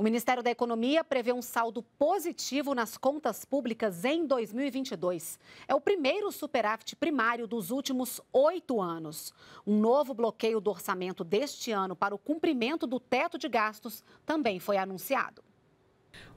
O Ministério da Economia prevê um saldo positivo nas contas públicas em 2022. É o primeiro superávit primário dos últimos oito anos. Um novo bloqueio do orçamento deste ano para o cumprimento do teto de gastos também foi anunciado.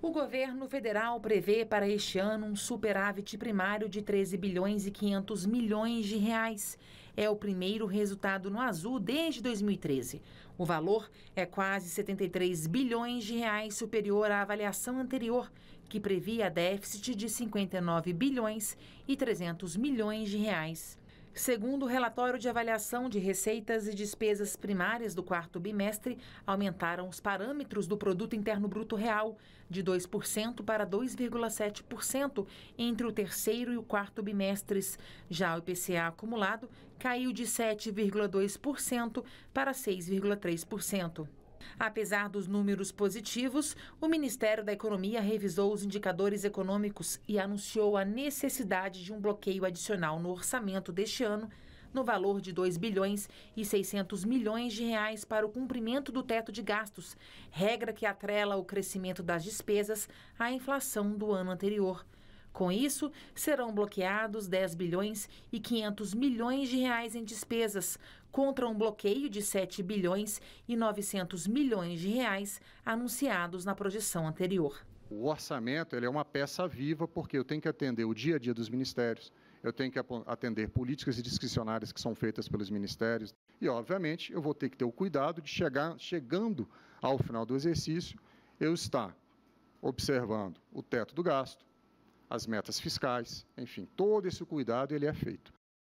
O governo federal prevê para este ano um superávit primário de 13 bilhões e 500 milhões de reais. É o primeiro resultado no azul desde 2013. O valor é quase 73 bilhões de reais superior à avaliação anterior, que previa déficit de 59 bilhões e 300 milhões de reais. Segundo o relatório de avaliação de receitas e despesas primárias do quarto bimestre, aumentaram os parâmetros do produto interno bruto real de 2% para 2,7% entre o terceiro e o quarto bimestres. Já o IPCA acumulado caiu de 7,2% para 6,3%. Apesar dos números positivos, o Ministério da Economia revisou os indicadores econômicos e anunciou a necessidade de um bloqueio adicional no orçamento deste ano no valor de 2 bilhões e 600 milhões de reais para o cumprimento do teto de gastos, regra que atrela o crescimento das despesas à inflação do ano anterior. Com isso, serão bloqueados 10 bilhões e 500 milhões de reais em despesas, contra um bloqueio de 7 bilhões e 900 milhões de reais anunciados na projeção anterior. O orçamento ele é uma peça viva, porque eu tenho que atender o dia a dia dos ministérios, eu tenho que atender políticas e discricionárias que são feitas pelos ministérios. E, obviamente, eu vou ter que ter o cuidado de chegar, chegando ao final do exercício, eu estar observando o teto do gasto, as metas fiscais, enfim, todo esse cuidado ele é feito.